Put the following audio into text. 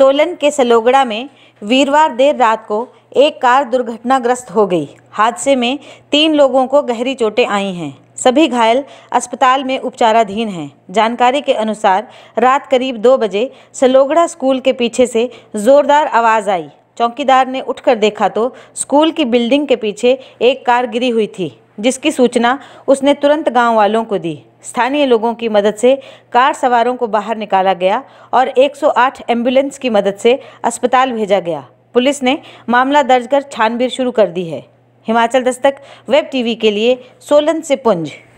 सोलन के सलोगड़ा में वीरवार देर रात को एक कार दुर्घटनाग्रस्त हो गई हादसे में तीन लोगों को गहरी चोटें आई हैं सभी घायल अस्पताल में उपचाराधीन हैं जानकारी के अनुसार रात करीब दो बजे सलोगड़ा स्कूल के पीछे से ज़ोरदार आवाज़ आई चौकीदार ने उठकर देखा तो स्कूल की बिल्डिंग के पीछे एक कार गिरी हुई थी जिसकी सूचना उसने तुरंत गांव वालों को दी स्थानीय लोगों की मदद से कार सवारों को बाहर निकाला गया और 108 एम्बुलेंस की मदद से अस्पताल भेजा गया पुलिस ने मामला दर्ज कर छानबीन शुरू कर दी है हिमाचल दस्तक वेब टीवी के लिए सोलन से पुंज